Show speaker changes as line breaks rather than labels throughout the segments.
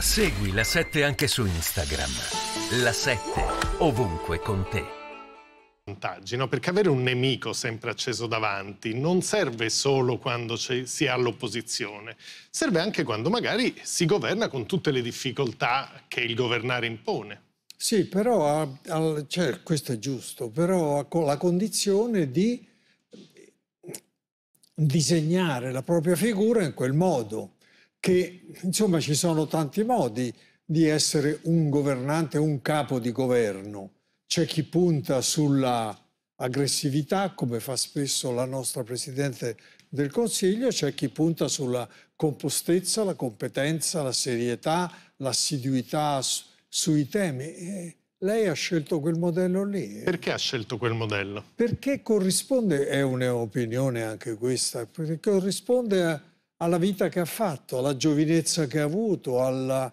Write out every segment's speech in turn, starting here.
Segui la 7 anche su Instagram. La 7 ovunque con te. No? Perché avere un nemico sempre acceso davanti non serve solo quando si è all'opposizione, serve anche quando magari si governa con tutte le difficoltà che il governare impone.
Sì, però a, a, cioè, questo è giusto, però con la condizione di disegnare la propria figura in quel modo che insomma ci sono tanti modi di essere un governante, un capo di governo. C'è chi punta sulla aggressività, come fa spesso la nostra Presidente del Consiglio, c'è chi punta sulla compostezza, la competenza, la serietà, l'assiduità su, sui temi. E lei ha scelto quel modello lì.
Perché ha scelto quel modello?
Perché corrisponde, è un'opinione anche questa, perché corrisponde a, alla vita che ha fatto, alla giovinezza che ha avuto, alla,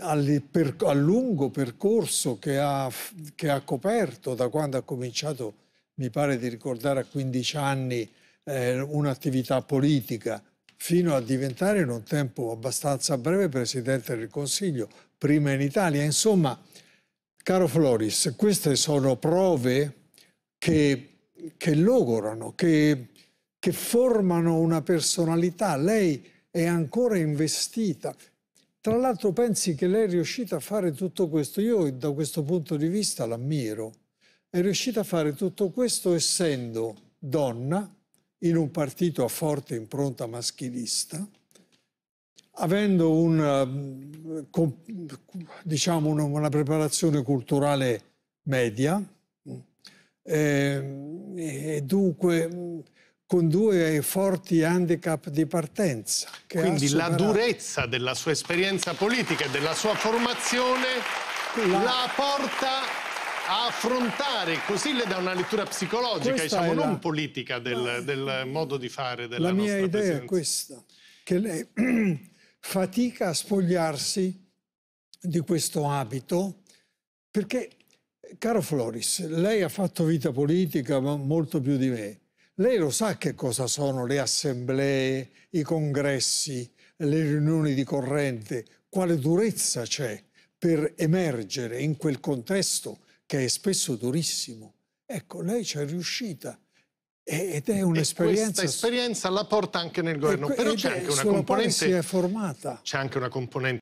al, per, al, lungo percorso che ha, che ha, coperto da quando ha cominciato, mi pare di ricordare, a 15 anni eh, un'attività politica fino a diventare in un tempo abbastanza breve Presidente del Consiglio, prima in Italia. Insomma, caro Floris, queste sono prove che, che logorano, che che formano una personalità. Lei è ancora investita. Tra l'altro pensi che lei è riuscita a fare tutto questo. Io da questo punto di vista l'ammiro. È riuscita a fare tutto questo essendo donna in un partito a forte impronta maschilista, avendo un, eh, diciamo, una preparazione culturale media mm, e, ehm, e dunque mm, con due forti handicap di partenza. Quindi la durezza
della sua esperienza politica e della sua formazione la, la porta a affrontare, così le dà una lettura psicologica, questa diciamo, non la... politica del, del, modo di fare della la nostra La mia idea presenza. è
questa, che lei fatica a spogliarsi di questo abito, perché, caro Floris, lei ha fatto vita politica molto più di me, lei lo sa che cosa sono le assemblee, i congressi, le riunioni di corrente, quale durezza c'è per emergere in quel contesto che è spesso durissimo. Ecco, lei ci è riuscita. Ed è un'esperienza. Questa
esperienza la porta anche nel governo, però c'è anche una componente. C'è anche una componente.